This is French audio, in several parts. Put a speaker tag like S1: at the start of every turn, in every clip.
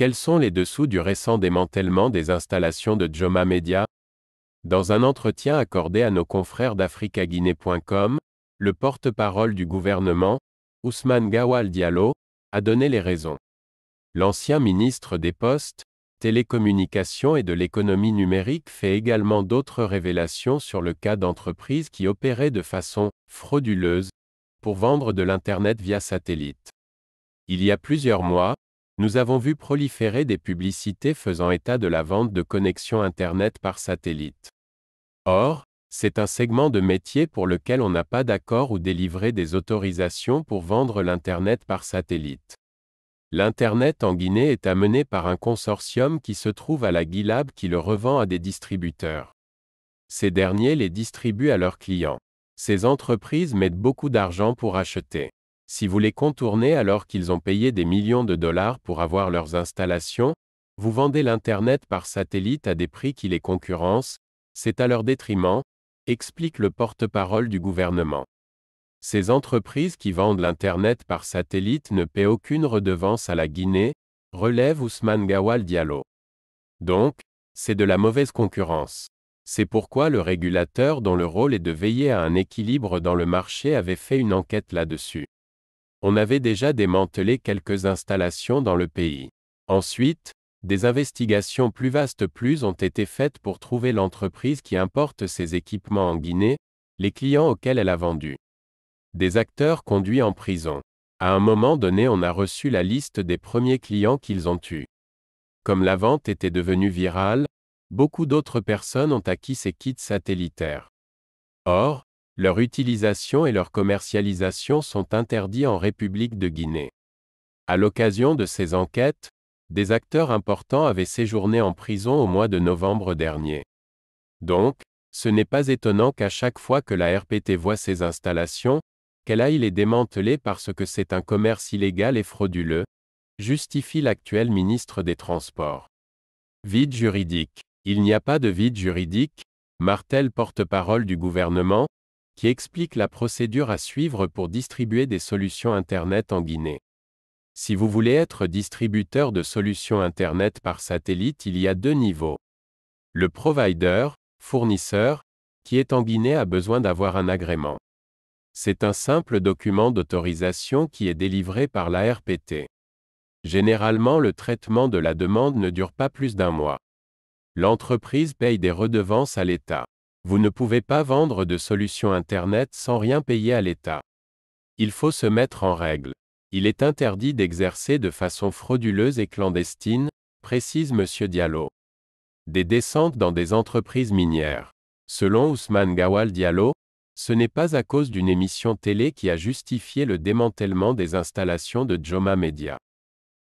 S1: Quels sont les dessous du récent démantèlement des installations de Joma Media Dans un entretien accordé à nos confrères d'africaguinée.com, le porte-parole du gouvernement, Ousmane Gawal Diallo, a donné les raisons. L'ancien ministre des Postes, Télécommunications et de l'économie numérique fait également d'autres révélations sur le cas d'entreprises qui opéraient de façon frauduleuse pour vendre de l'Internet via satellite. Il y a plusieurs mois, nous avons vu proliférer des publicités faisant état de la vente de connexions Internet par satellite. Or, c'est un segment de métier pour lequel on n'a pas d'accord ou délivré des autorisations pour vendre l'Internet par satellite. L'Internet en Guinée est amené par un consortium qui se trouve à la Guilab qui le revend à des distributeurs. Ces derniers les distribuent à leurs clients. Ces entreprises mettent beaucoup d'argent pour acheter. Si vous les contournez alors qu'ils ont payé des millions de dollars pour avoir leurs installations, vous vendez l'Internet par satellite à des prix qui les concurrencent, c'est à leur détriment, explique le porte-parole du gouvernement. Ces entreprises qui vendent l'Internet par satellite ne paient aucune redevance à la Guinée, relève Ousmane Gawal Diallo. Donc, c'est de la mauvaise concurrence. C'est pourquoi le régulateur dont le rôle est de veiller à un équilibre dans le marché avait fait une enquête là-dessus. On avait déjà démantelé quelques installations dans le pays. Ensuite, des investigations plus vastes plus ont été faites pour trouver l'entreprise qui importe ses équipements en Guinée, les clients auxquels elle a vendu. Des acteurs conduits en prison. À un moment donné, on a reçu la liste des premiers clients qu'ils ont eus. Comme la vente était devenue virale, beaucoup d'autres personnes ont acquis ces kits satellitaires. Or, leur utilisation et leur commercialisation sont interdits en République de Guinée. À l'occasion de ces enquêtes, des acteurs importants avaient séjourné en prison au mois de novembre dernier. Donc, ce n'est pas étonnant qu'à chaque fois que la RPT voit ces installations, qu'elle aille les démanteler parce que c'est un commerce illégal et frauduleux, justifie l'actuel ministre des Transports. Vide juridique. Il n'y a pas de vide juridique, Martel, porte-parole du gouvernement, qui explique la procédure à suivre pour distribuer des solutions Internet en Guinée. Si vous voulez être distributeur de solutions Internet par satellite, il y a deux niveaux. Le provider, fournisseur, qui est en Guinée a besoin d'avoir un agrément. C'est un simple document d'autorisation qui est délivré par la RPT. Généralement, le traitement de la demande ne dure pas plus d'un mois. L'entreprise paye des redevances à l'État. Vous ne pouvez pas vendre de solutions Internet sans rien payer à l'État. Il faut se mettre en règle. Il est interdit d'exercer de façon frauduleuse et clandestine, précise M. Diallo. Des descentes dans des entreprises minières. Selon Ousmane Gawal Diallo, ce n'est pas à cause d'une émission télé qui a justifié le démantèlement des installations de Joma Media.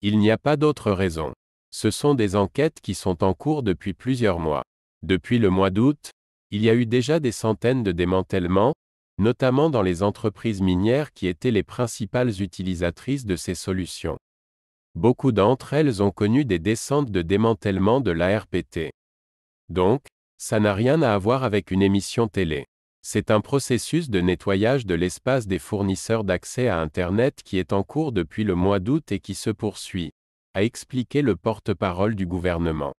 S1: Il n'y a pas d'autre raison. Ce sont des enquêtes qui sont en cours depuis plusieurs mois. Depuis le mois d'août, il y a eu déjà des centaines de démantèlements, notamment dans les entreprises minières qui étaient les principales utilisatrices de ces solutions. Beaucoup d'entre elles ont connu des descentes de démantèlement de l'ARPT. Donc, ça n'a rien à voir avec une émission télé. C'est un processus de nettoyage de l'espace des fournisseurs d'accès à Internet qui est en cours depuis le mois d'août et qui se poursuit, a expliqué le porte-parole du gouvernement.